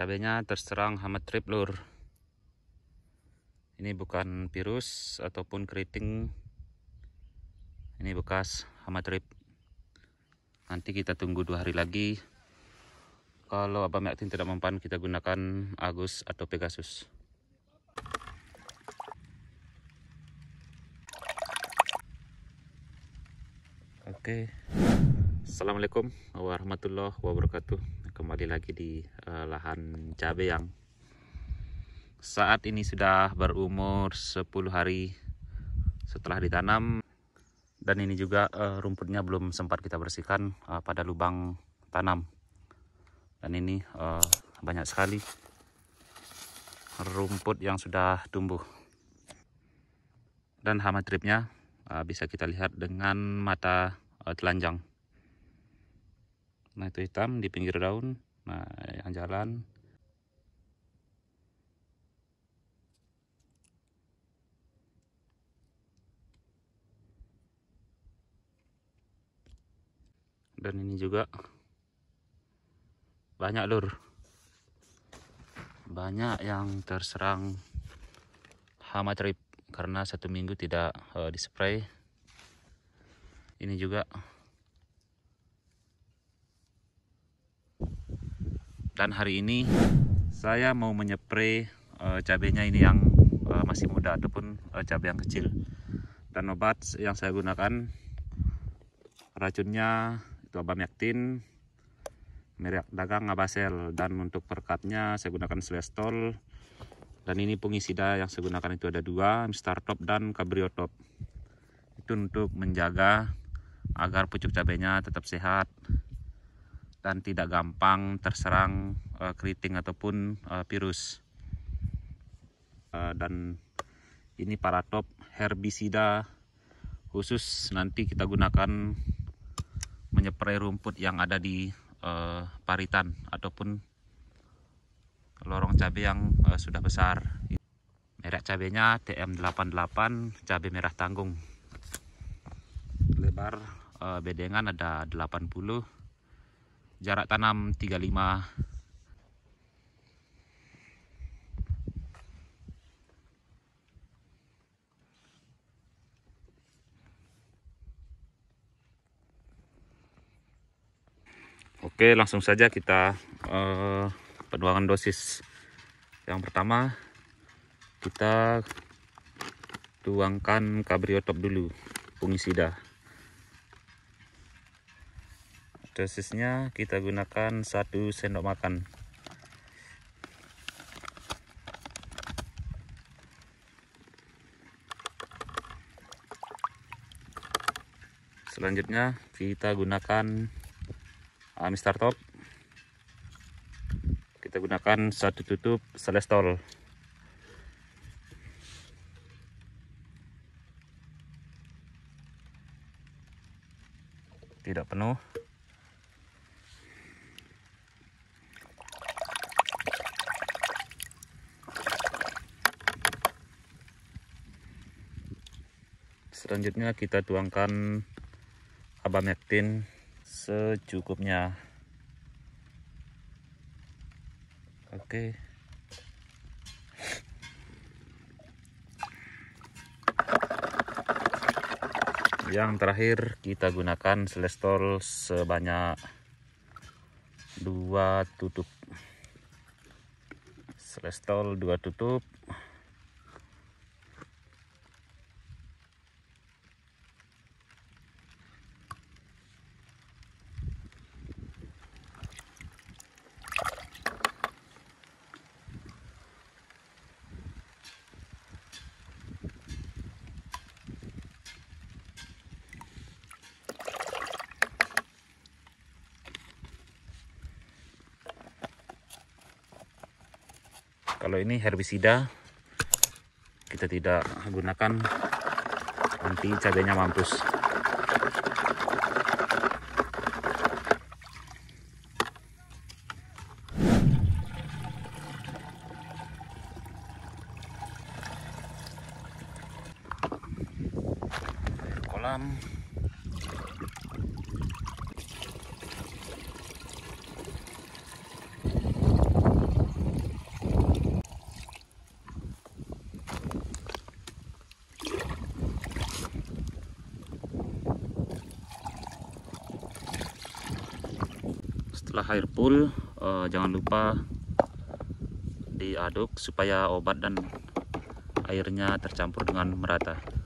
cabenya terserang hama trip lur ini bukan virus ataupun keriting ini bekas hama trip nanti kita tunggu dua hari lagi kalau abang yakin tidak mempan kita gunakan agus atau pegasus Oke, okay. assalamualaikum warahmatullahi wabarakatuh. Kembali lagi di Eh, lahan cabai yang saat ini sudah berumur 10 hari setelah ditanam dan ini juga uh, rumputnya belum sempat kita bersihkan uh, pada lubang tanam dan ini uh, banyak sekali rumput yang sudah tumbuh dan hama tripnya uh, bisa kita lihat dengan mata uh, telanjang nah itu hitam di pinggir daun nah yang jalan dan ini juga banyak lur banyak yang terserang hama trip karena satu minggu tidak uh, dispray ini juga dan hari ini saya mau menyepre uh, cabenya ini yang uh, masih muda ataupun uh, cabai yang kecil dan obat yang saya gunakan racunnya itu abamectin merek dagang abasel dan untuk perkatnya saya gunakan selestol dan ini pengisida yang saya gunakan itu ada dua Mr. Top dan Cabrio Top itu untuk menjaga agar pucuk cabenya tetap sehat dan tidak gampang terserang uh, keriting ataupun uh, virus. Uh, dan ini para top herbisida khusus nanti kita gunakan menyeprai rumput yang ada di uh, paritan ataupun lorong cabai yang uh, sudah besar. Merek cabenya TM88 cabai merah tanggung. Lebar uh, bedengan ada 80 jarak tanam 35 Oke, langsung saja kita uh, eh, penuangan dosis. Yang pertama, kita tuangkan kabriotop dulu, fungisida dosisnya kita gunakan satu sendok makan selanjutnya kita gunakan Amistar ah, Top kita gunakan satu tutup selestol tidak penuh selanjutnya kita tuangkan abamectin secukupnya oke yang terakhir kita gunakan selestol sebanyak dua tutup selestol dua tutup kalau ini herbisida kita tidak gunakan nanti cabenya mampus kolam setelah air pool uh, eh, jangan lupa diaduk supaya obat dan airnya tercampur dengan merata